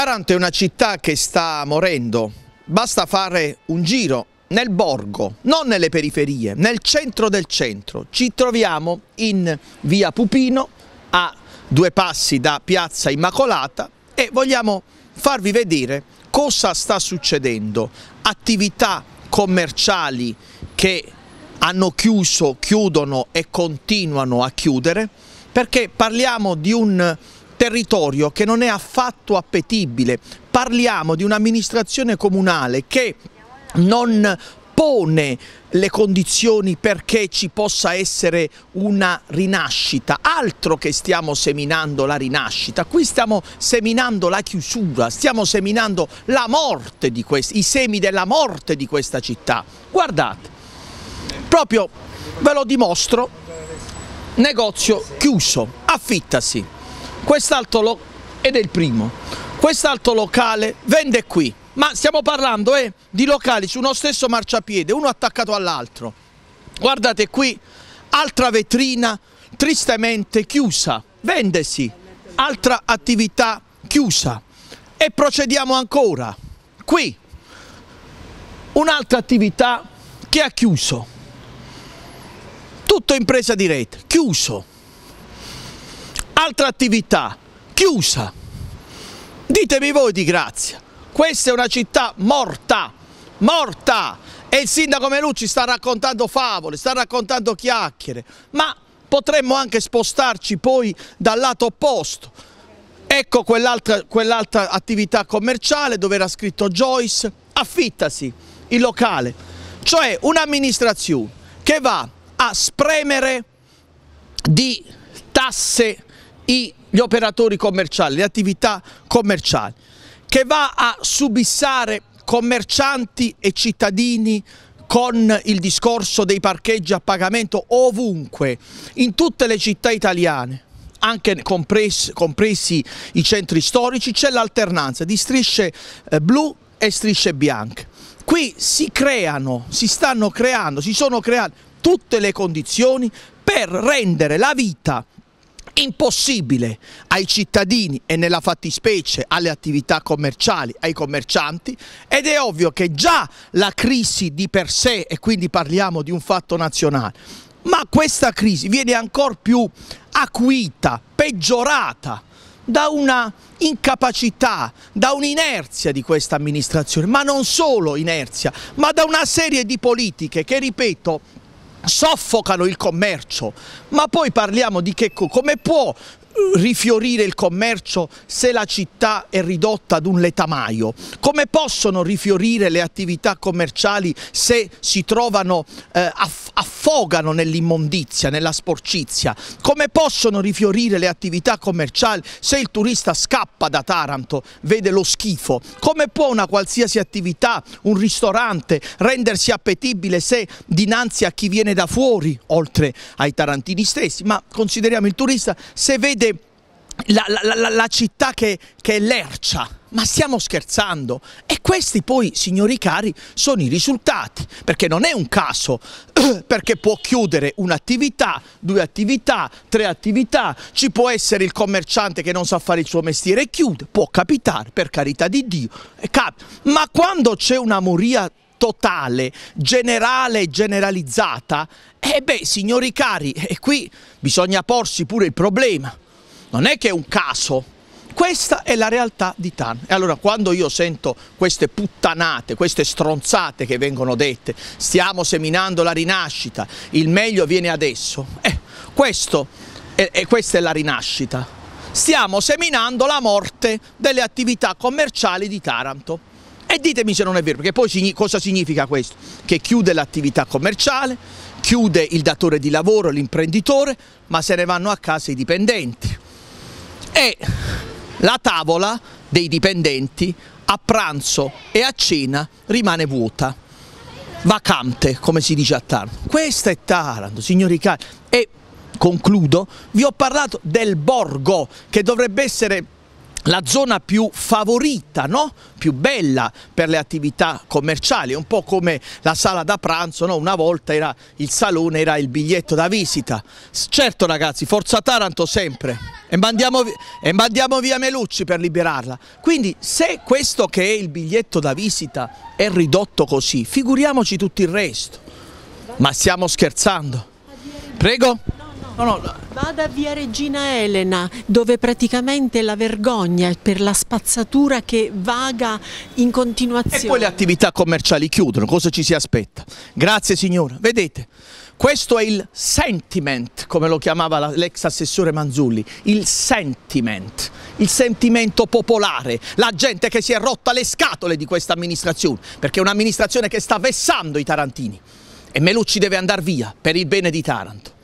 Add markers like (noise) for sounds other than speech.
Taranto è una città che sta morendo, basta fare un giro nel borgo, non nelle periferie, nel centro del centro. Ci troviamo in via Pupino a due passi da piazza Immacolata e vogliamo farvi vedere cosa sta succedendo. Attività commerciali che hanno chiuso, chiudono e continuano a chiudere perché parliamo di un territorio che non è affatto appetibile. Parliamo di un'amministrazione comunale che non pone le condizioni perché ci possa essere una rinascita, altro che stiamo seminando la rinascita, qui stiamo seminando la chiusura, stiamo seminando la morte di questi, i semi della morte di questa città. Guardate, proprio ve lo dimostro, negozio chiuso, affittasi quest'altro lo... ed è il primo, quest'altro locale vende qui, ma stiamo parlando eh, di locali su uno stesso marciapiede, uno attaccato all'altro. Guardate qui, altra vetrina tristemente chiusa, vendesi, altra attività chiusa. E procediamo ancora, qui, un'altra attività che ha chiuso, tutto impresa di rete, chiuso un'altra attività chiusa. Ditemi voi di grazia, questa è una città morta, morta e il sindaco Melucci sta raccontando favole, sta raccontando chiacchiere, ma potremmo anche spostarci poi dal lato opposto. Ecco quell'altra quell attività commerciale dove era scritto Joyce, affittasi il locale, cioè un'amministrazione che va a spremere di tasse gli operatori commerciali, le attività commerciali, che va a subissare commercianti e cittadini con il discorso dei parcheggi a pagamento ovunque, in tutte le città italiane anche compresi, compresi, i centri storici, c'è l'alternanza di strisce eh, blu e strisce bianche. Qui si creano, si stanno creando, si sono create tutte le condizioni per rendere la vita impossibile ai cittadini e nella fattispecie alle attività commerciali, ai commercianti ed è ovvio che già la crisi di per sé, e quindi parliamo di un fatto nazionale, ma questa crisi viene ancora più acuita, peggiorata da una incapacità, da un'inerzia di questa amministrazione, ma non solo inerzia, ma da una serie di politiche che, ripeto, soffocano il commercio. Ma poi parliamo di che come può rifiorire il commercio se la città è ridotta ad un letamaio? Come possono rifiorire le attività commerciali se si trovano, eh, affogano nell'immondizia, nella sporcizia? Come possono rifiorire le attività commerciali se il turista scappa da Taranto, vede lo schifo? Come può una qualsiasi attività, un ristorante, rendersi appetibile se dinanzi a chi viene da fuori, oltre ai tarantini stessi, ma consideriamo il turista, se vede vide la, la, la, la città che, che è lercia. Ma stiamo scherzando? E questi poi, signori cari, sono i risultati, perché non è un caso, (clears throat) perché può chiudere un'attività, due attività, tre attività, ci può essere il commerciante che non sa fare il suo mestiere e chiude, può capitare, per carità di Dio, ma quando c'è una moria totale, generale, e generalizzata, e eh beh, signori cari, e qui bisogna porsi pure il problema, non è che è un caso. Questa è la realtà di Tan. E allora quando io sento queste puttanate, queste stronzate che vengono dette, stiamo seminando la rinascita, il meglio viene adesso, eh, questo è, è, questa è la rinascita. Stiamo seminando la morte delle attività commerciali di Taranto. E ditemi se non è vero, perché poi cosa significa questo? Che chiude l'attività commerciale, chiude il datore di lavoro, l'imprenditore, ma se ne vanno a casa i dipendenti e la tavola dei dipendenti a pranzo e a cena rimane vuota, vacante come si dice a Taranto. Questa è Taranto, signori cari, e concludo, vi ho parlato del borgo che dovrebbe essere la zona più favorita, no? più bella per le attività commerciali, un po' come la sala da pranzo, no? una volta era il salone, era il biglietto da visita. Certo ragazzi, Forza Taranto sempre! e mandiamo, e mandiamo via Melucci per liberarla. Quindi se questo che è il biglietto da visita è ridotto così, figuriamoci tutto il resto. Ma stiamo scherzando. Prego. No, no, Vada via Regina Elena, dove praticamente la vergogna per la spazzatura che vaga in continuazione. E poi le attività commerciali chiudono, cosa ci si aspetta? Grazie signora. Vedete, questo è il sentiment, come lo chiamava l'ex assessore Manzulli, il sentiment, il sentimento popolare, la gente che si è rotta le scatole di questa amministrazione, perché è un'amministrazione che sta vessando i tarantini. E Melucci deve andare via per il bene di Taranto.